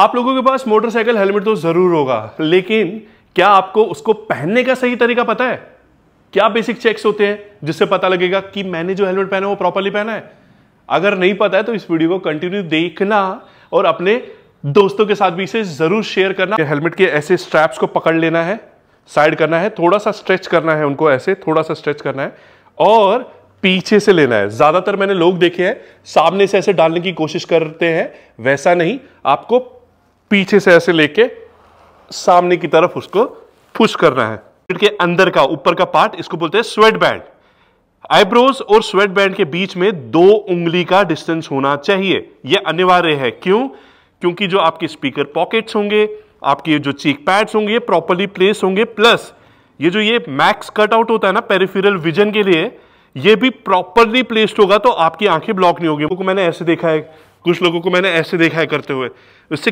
आप लोगों के पास मोटरसाइकिल हेलमेट तो जरूर होगा लेकिन क्या आपको उसको पहनने का सही तरीका पता है क्या बेसिक चेक्स होते हैं जिससे पता लगेगा कि मैंने जो हेलमेट पहना है वो प्रॉपरली पहना है अगर नहीं पता है तो इस वीडियो को कंटिन्यू देखना और अपने दोस्तों के साथ भी इसे जरूर शेयर करना हेलमेट के ऐसे स्ट्रैप्स को पकड़ लेना है साइड करना है थोड़ा सा स्ट्रेच करना है उनको ऐसे थोड़ा सा स्ट्रेच करना है और पीछे से लेना है ज्यादातर मैंने लोग देखे हैं सामने से ऐसे डालने की कोशिश करते हैं वैसा नहीं आपको पीछे से ऐसे लेके सामने की तरफ उसको पुश करना है के अंदर का ऊपर का पार्ट इसको बोलते हैं स्वेट बैंड आईब्रोज और स्वेट बैंड के बीच में दो उंगली का डिस्टेंस होना चाहिए यह अनिवार्य है क्यों क्योंकि जो आपके स्पीकर पॉकेट्स होंगे आपके जो चीक पैड्स होंगे प्रॉपरली प्लेस होंगे प्लस ये जो ये मैक्स कट आउट होता है ना पेरिफेरल विजन के लिए ये भी प्रॉपरली प्लेस्ड होगा तो आपकी आंखें ब्लॉक नहीं होगी को मैंने ऐसे देखा है कुछ लोगों को मैंने ऐसे देखा है करते हुए उससे